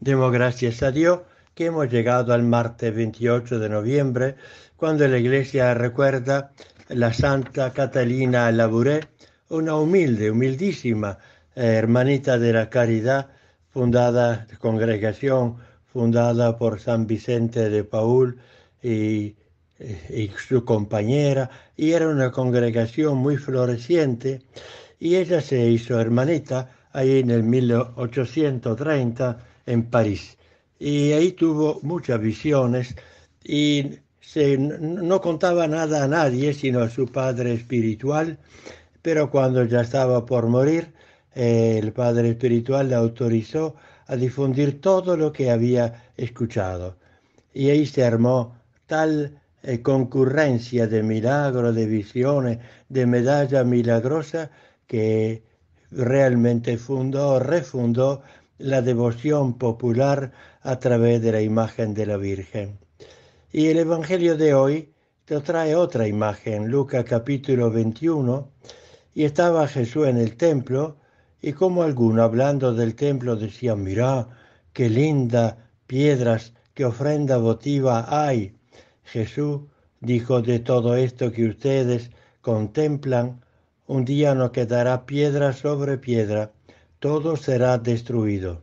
Demos gracias a Dios que hemos llegado al martes 28 de noviembre, cuando la iglesia recuerda la Santa Catalina Labouré, una humilde, humildísima eh, hermanita de la caridad, fundada, congregación fundada por San Vicente de Paul y, eh, y su compañera, y era una congregación muy floreciente, y ella se hizo hermanita ahí en el 1830 en París. Y ahí tuvo muchas visiones y no contaba nada a nadie, sino a su padre espiritual, pero cuando ya estaba por morir, el padre espiritual le autorizó a difundir todo lo que había escuchado. Y ahí se armó tal eh, concurrencia de milagros, de visiones, de medalla milagrosa, que realmente fundó, refundó la devoción popular a través de la imagen de la Virgen. Y el Evangelio de hoy te trae otra imagen, Lucas capítulo 21, y estaba Jesús en el templo, y como alguno hablando del templo decía, mirá, qué linda piedras, qué ofrenda votiva hay. Jesús dijo, de todo esto que ustedes contemplan, un día no quedará piedra sobre piedra todo será destruido.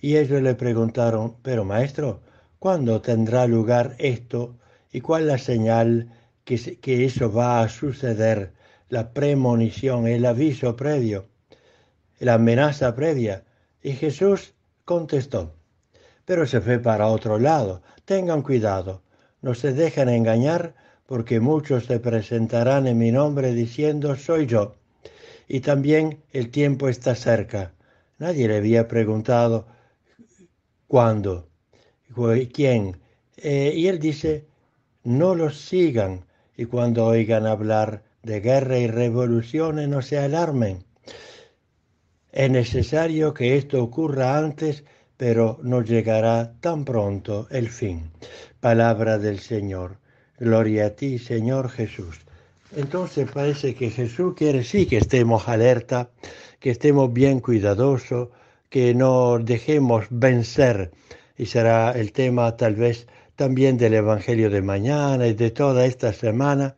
Y ellos le preguntaron, pero maestro, ¿cuándo tendrá lugar esto y cuál la señal que, que eso va a suceder? La premonición, el aviso previo, la amenaza previa. Y Jesús contestó, pero se fue para otro lado. Tengan cuidado, no se dejen engañar, porque muchos se presentarán en mi nombre diciendo, soy yo y también el tiempo está cerca. Nadie le había preguntado cuándo, quién. Eh, y él dice, no los sigan y cuando oigan hablar de guerra y revoluciones no se alarmen. Es necesario que esto ocurra antes, pero no llegará tan pronto el fin. Palabra del Señor. Gloria a ti, Señor Jesús. Entonces parece que Jesús quiere sí que estemos alerta, que estemos bien cuidadosos, que no dejemos vencer. Y será el tema tal vez también del Evangelio de mañana y de toda esta semana.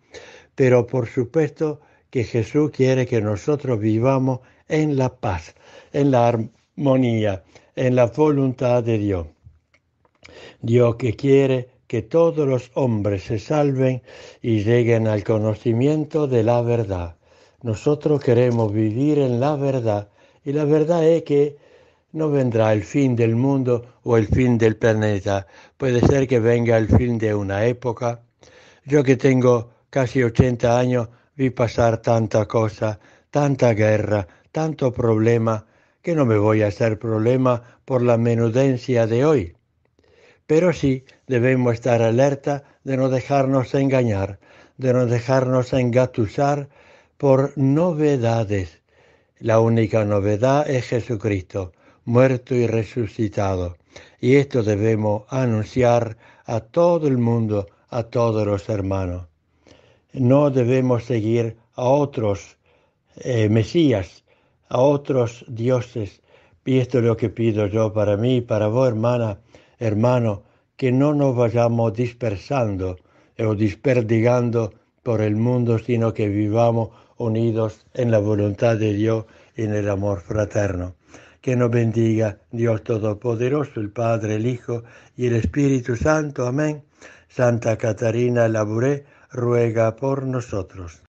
Pero por supuesto que Jesús quiere que nosotros vivamos en la paz, en la armonía, en la voluntad de Dios. Dios que quiere que todos los hombres se salven y lleguen al conocimiento de la verdad. Nosotros queremos vivir en la verdad y la verdad es que no vendrá el fin del mundo o el fin del planeta. Puede ser que venga el fin de una época. Yo que tengo casi 80 años vi pasar tanta cosa, tanta guerra, tanto problema, que no me voy a hacer problema por la menudencia de hoy pero sí debemos estar alerta de no dejarnos engañar, de no dejarnos engatusar por novedades. La única novedad es Jesucristo, muerto y resucitado. Y esto debemos anunciar a todo el mundo, a todos los hermanos. No debemos seguir a otros eh, Mesías, a otros dioses. Y esto es lo que pido yo para mí, para vos, hermana, Hermano, que no nos vayamos dispersando o desperdigando por el mundo, sino que vivamos unidos en la voluntad de Dios y en el amor fraterno. Que nos bendiga Dios Todopoderoso, el Padre, el Hijo y el Espíritu Santo. Amén. Santa Catarina Labouré ruega por nosotros.